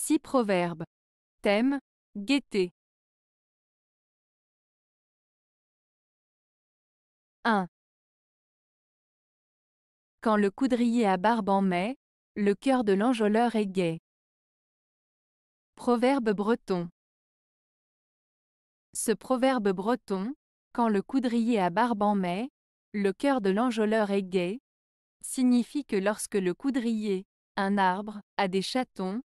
6 proverbes. Thème Gaieté. 1. Quand le coudrier a barbe en mai, le cœur de l'enjôleur est gai. Proverbe breton. Ce proverbe breton, quand le coudrier a barbe en mai, le cœur de l'enjôleur est gai, signifie que lorsque le coudrier, un arbre, a des chatons,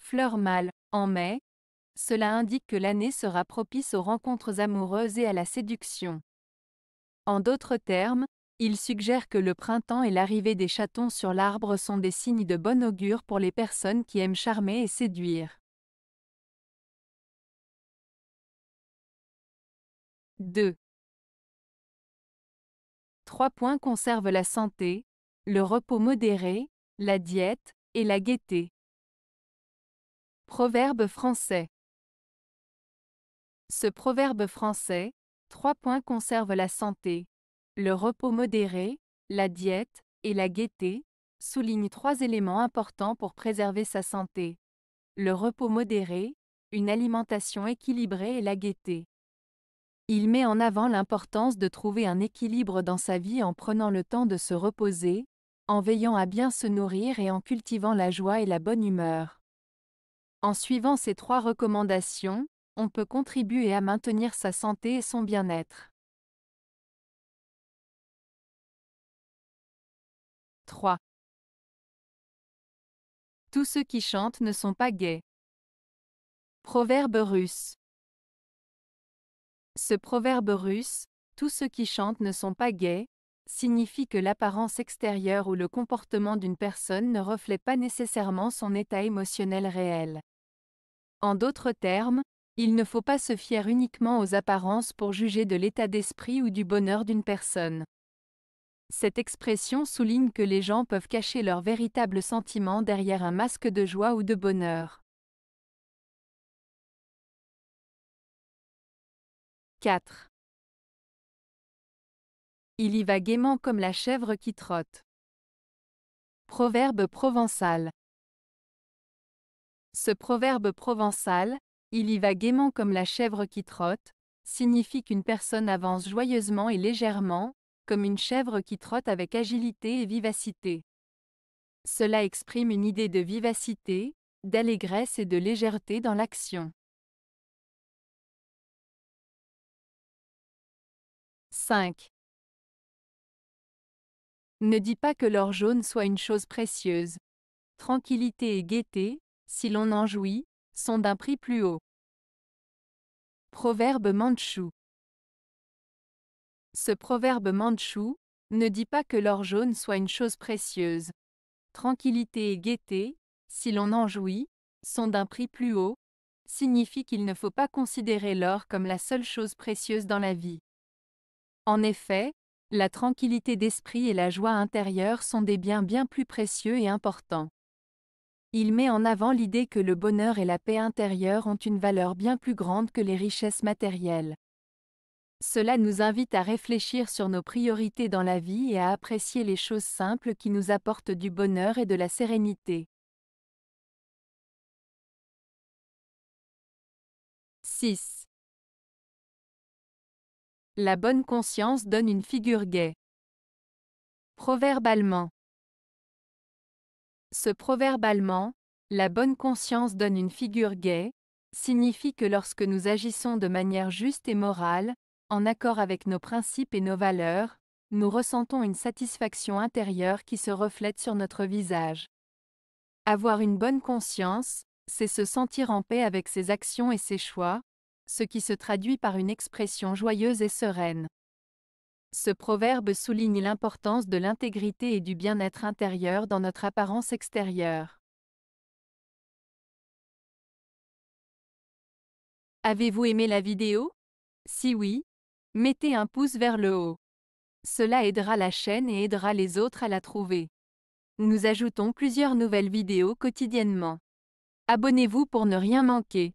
Fleurs mâles, en mai, cela indique que l'année sera propice aux rencontres amoureuses et à la séduction. En d'autres termes, il suggère que le printemps et l'arrivée des chatons sur l'arbre sont des signes de bon augure pour les personnes qui aiment charmer et séduire. 2. Trois points conservent la santé, le repos modéré, la diète et la gaieté. Proverbe français. Ce proverbe français, trois points conservent la santé, le repos modéré, la diète et la gaieté, souligne trois éléments importants pour préserver sa santé. Le repos modéré, une alimentation équilibrée et la gaieté. Il met en avant l'importance de trouver un équilibre dans sa vie en prenant le temps de se reposer, en veillant à bien se nourrir et en cultivant la joie et la bonne humeur. En suivant ces trois recommandations, on peut contribuer à maintenir sa santé et son bien-être. 3. Tous ceux qui chantent ne sont pas gays. Proverbe russe. Ce proverbe russe, tous ceux qui chantent ne sont pas gays, signifie que l'apparence extérieure ou le comportement d'une personne ne reflète pas nécessairement son état émotionnel réel. En d'autres termes, il ne faut pas se fier uniquement aux apparences pour juger de l'état d'esprit ou du bonheur d'une personne. Cette expression souligne que les gens peuvent cacher leurs véritables sentiments derrière un masque de joie ou de bonheur. 4. Il y va gaiement comme la chèvre qui trotte. Proverbe provençal. Ce proverbe provençal, il y va gaiement comme la chèvre qui trotte, signifie qu'une personne avance joyeusement et légèrement, comme une chèvre qui trotte avec agilité et vivacité. Cela exprime une idée de vivacité, d'allégresse et de légèreté dans l'action. 5. Ne dis pas que l'or jaune soit une chose précieuse. Tranquillité et gaieté, si l'on en jouit, sont d'un prix plus haut. Proverbe mandchou. Ce proverbe mandchou ne dit pas que l'or jaune soit une chose précieuse. Tranquillité et gaieté, si l'on en jouit, sont d'un prix plus haut, signifie qu'il ne faut pas considérer l'or comme la seule chose précieuse dans la vie. En effet, la tranquillité d'esprit et la joie intérieure sont des biens bien plus précieux et importants. Il met en avant l'idée que le bonheur et la paix intérieure ont une valeur bien plus grande que les richesses matérielles. Cela nous invite à réfléchir sur nos priorités dans la vie et à apprécier les choses simples qui nous apportent du bonheur et de la sérénité. « 6. La bonne conscience donne une figure gaie. Proverbe allemand. Ce proverbe allemand, la bonne conscience donne une figure gaie, signifie que lorsque nous agissons de manière juste et morale, en accord avec nos principes et nos valeurs, nous ressentons une satisfaction intérieure qui se reflète sur notre visage. Avoir une bonne conscience, c'est se sentir en paix avec ses actions et ses choix, ce qui se traduit par une expression joyeuse et sereine. Ce proverbe souligne l'importance de l'intégrité et du bien-être intérieur dans notre apparence extérieure. Avez-vous aimé la vidéo Si oui, mettez un pouce vers le haut. Cela aidera la chaîne et aidera les autres à la trouver. Nous ajoutons plusieurs nouvelles vidéos quotidiennement. Abonnez-vous pour ne rien manquer.